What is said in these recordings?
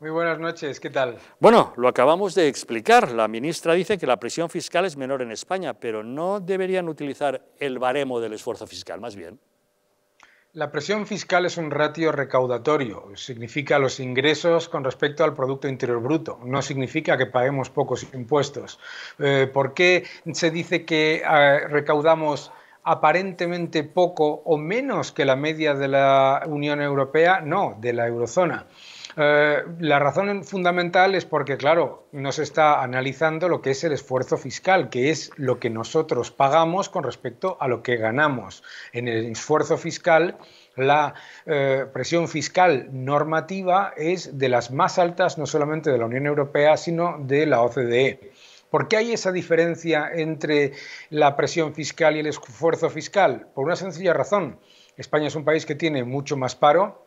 Muy buenas noches, ¿qué tal? Bueno, lo acabamos de explicar. La ministra dice que la presión fiscal es menor en España, pero no deberían utilizar el baremo del esfuerzo fiscal, más bien. La presión fiscal es un ratio recaudatorio, significa los ingresos con respecto al Producto Interior Bruto, no significa que paguemos pocos impuestos. Eh, ¿Por qué se dice que ah, recaudamos aparentemente poco o menos que la media de la Unión Europea, no, de la eurozona. Eh, la razón fundamental es porque, claro, no se está analizando lo que es el esfuerzo fiscal, que es lo que nosotros pagamos con respecto a lo que ganamos. En el esfuerzo fiscal, la eh, presión fiscal normativa es de las más altas, no solamente de la Unión Europea, sino de la OCDE. ¿Por qué hay esa diferencia entre la presión fiscal y el esfuerzo fiscal? Por una sencilla razón. España es un país que tiene mucho más paro,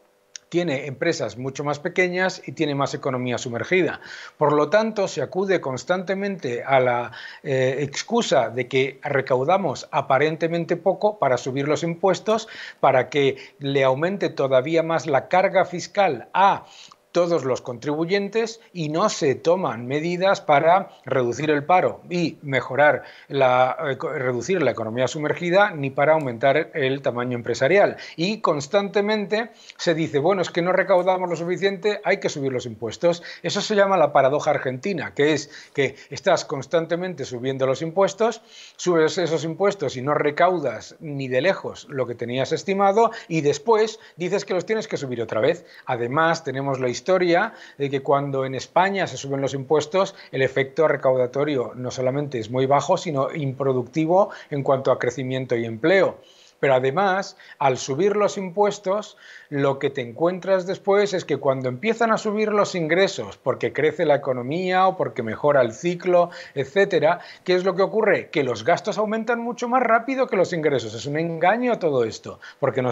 tiene empresas mucho más pequeñas y tiene más economía sumergida. Por lo tanto, se acude constantemente a la eh, excusa de que recaudamos aparentemente poco para subir los impuestos, para que le aumente todavía más la carga fiscal a todos los contribuyentes y no se toman medidas para reducir el paro y mejorar la, eh, reducir la economía sumergida ni para aumentar el tamaño empresarial. Y constantemente se dice, bueno, es que no recaudamos lo suficiente, hay que subir los impuestos. Eso se llama la paradoja argentina, que es que estás constantemente subiendo los impuestos, subes esos impuestos y no recaudas ni de lejos lo que tenías estimado y después dices que los tienes que subir otra vez. Además, tenemos la historia historia de que cuando en España se suben los impuestos, el efecto recaudatorio no solamente es muy bajo, sino improductivo en cuanto a crecimiento y empleo pero además, al subir los impuestos, lo que te encuentras después es que cuando empiezan a subir los ingresos, porque crece la economía o porque mejora el ciclo, etcétera, ¿qué es lo que ocurre? Que los gastos aumentan mucho más rápido que los ingresos. Es un engaño todo esto, porque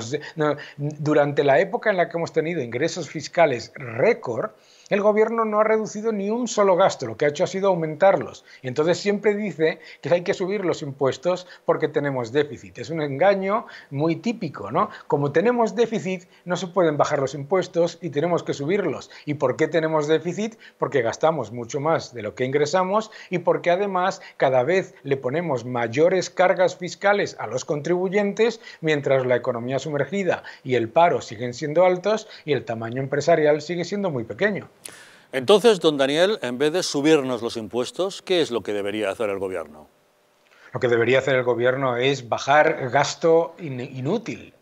durante la época en la que hemos tenido ingresos fiscales récord, el gobierno no ha reducido ni un solo gasto, lo que ha hecho ha sido aumentarlos. Y entonces siempre dice que hay que subir los impuestos porque tenemos déficit. Es un engaño muy típico, ¿no? Como tenemos déficit, no se pueden bajar los impuestos y tenemos que subirlos. ¿Y por qué tenemos déficit? Porque gastamos mucho más de lo que ingresamos y porque además cada vez le ponemos mayores cargas fiscales a los contribuyentes mientras la economía sumergida y el paro siguen siendo altos y el tamaño empresarial sigue siendo muy pequeño. Entonces, don Daniel, en vez de subirnos los impuestos, ¿qué es lo que debería hacer el gobierno? Lo que debería hacer el gobierno es bajar gasto inútil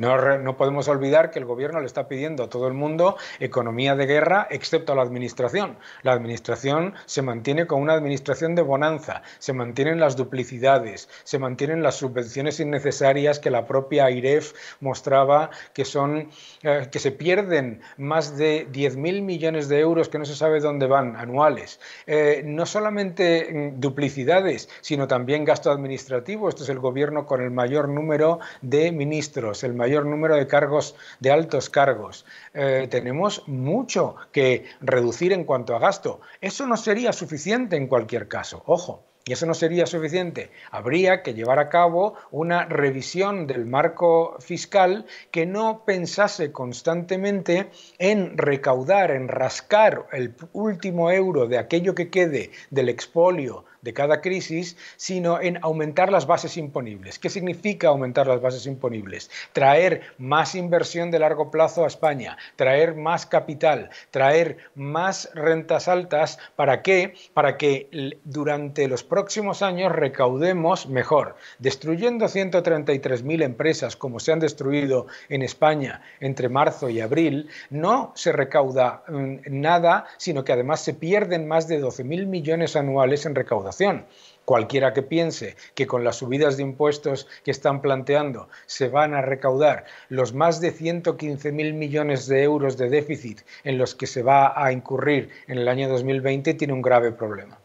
no, no podemos olvidar que el gobierno le está pidiendo a todo el mundo economía de guerra, excepto a la administración. La administración se mantiene con una administración de bonanza, se mantienen las duplicidades, se mantienen las subvenciones innecesarias que la propia AIREF mostraba que son eh, que se pierden más de 10.000 millones de euros que no se sabe dónde van anuales. Eh, no solamente mm, duplicidades, sino también gasto administrativo. esto es el gobierno con el mayor número de ministros, el mayor número de cargos, de altos cargos. Eh, tenemos mucho que reducir en cuanto a gasto. Eso no sería suficiente en cualquier caso, ojo. Y eso no sería suficiente. Habría que llevar a cabo una revisión del marco fiscal que no pensase constantemente en recaudar, en rascar el último euro de aquello que quede del expolio de cada crisis, sino en aumentar las bases imponibles. ¿Qué significa aumentar las bases imponibles? Traer más inversión de largo plazo a España, traer más capital, traer más rentas altas. ¿Para qué? Para que durante los próximos años recaudemos mejor, destruyendo 133.000 empresas como se han destruido en España entre marzo y abril, no se recauda mm, nada, sino que además se pierden más de 12.000 millones anuales en recaudación. Cualquiera que piense que con las subidas de impuestos que están planteando se van a recaudar los más de 115.000 millones de euros de déficit en los que se va a incurrir en el año 2020 tiene un grave problema.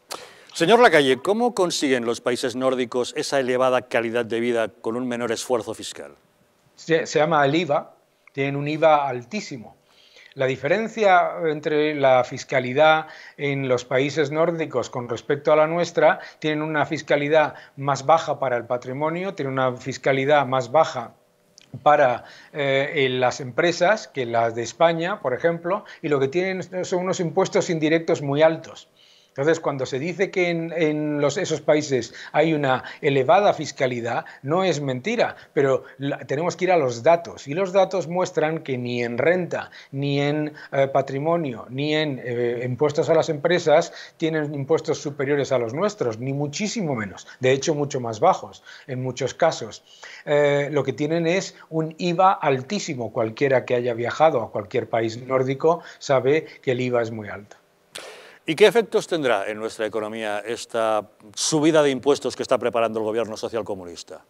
Señor Lacalle, ¿cómo consiguen los países nórdicos esa elevada calidad de vida con un menor esfuerzo fiscal? Se, llama el IVA, tienen un IVA altísimo. La diferencia entre la fiscalidad en los países nórdicos con respecto a la nuestra, tienen una fiscalidad más baja para el patrimonio, tienen una fiscalidad más baja para eh, las empresas que las de España, por ejemplo, y lo que tienen son unos impuestos indirectos muy altos. Entonces, cuando se dice que en, esos países hay una elevada fiscalidad, no es mentira, pero tenemos que ir a los datos. Y los datos muestran que ni en renta, ni en eh, patrimonio, ni en eh, impuestos a las empresas tienen impuestos superiores a los nuestros, ni muchísimo menos. De hecho, mucho más bajos en muchos casos. Eh, lo que tienen es un IVA altísimo. Cualquiera que haya viajado a cualquier país nórdico sabe que el IVA es muy alto. ¿Y qué efectos tendrá en nuestra economía esta subida de impuestos que está preparando el gobierno socialcomunista?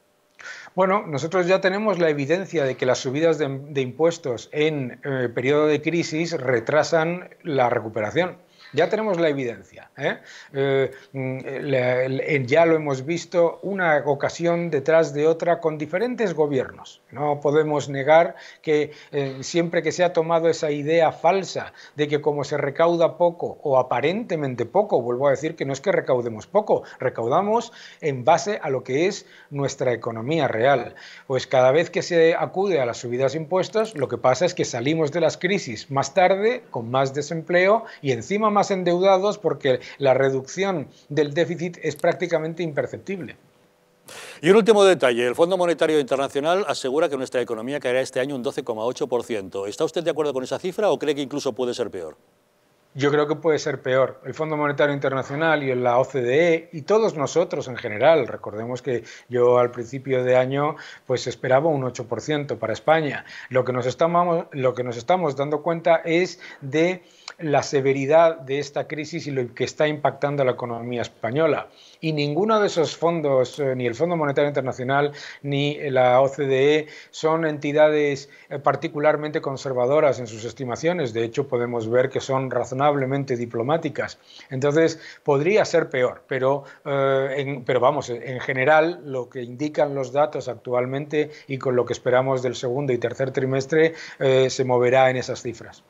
Bueno, nosotros ya tenemos la evidencia de que las subidas de, impuestos en eh, periodo de crisis retrasan la recuperación. Ya tenemos la evidencia. ¿eh? Eh, mm, eh, ya lo hemos visto una ocasión detrás de otra con diferentes gobiernos. No podemos negar que siempre que se ha tomado esa idea falsa de que como se recauda poco o aparentemente poco, vuelvo a decir que no es que recaudemos poco, recaudamos en base a lo que es nuestra economía real. Pues cada vez que se acude a las subidas de impuestos, lo que pasa es que salimos de las crisis más tarde, con más desempleo y encima más endeudados porque la reducción del déficit es prácticamente imperceptible. Y un último detalle, el Fondo Monetario Internacional asegura que nuestra economía caerá este año un 12,8%. ¿Está usted de acuerdo con esa cifra o cree que incluso puede ser peor? Yo creo que puede ser peor. El Fondo Monetario Internacional y la OCDE y todos nosotros en general, recordemos que yo al principio de año pues esperaba un 8% para España. Lo que nos estamos lo que nos estamos dando cuenta es de la severidad de esta crisis y lo que está impactando a la economía española. Y ninguno de esos fondos, eh, ni el Fondo Monetario Internacional ni la OCDE, son entidades eh, particularmente conservadoras en sus estimaciones. De hecho, podemos ver que son razonablemente diplomáticas. Entonces, podría ser peor, eh, pero, vamos, en general, lo que indican los datos actualmente y con lo que esperamos del segundo y tercer trimestre se moverá en esas cifras.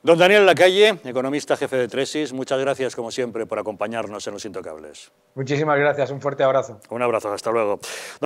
Don Daniel Lacalle, economista jefe de Tresis, muchas gracias como siempre por acompañarnos en Los Intocables. Muchísimas gracias, un fuerte abrazo. Un abrazo, hasta luego.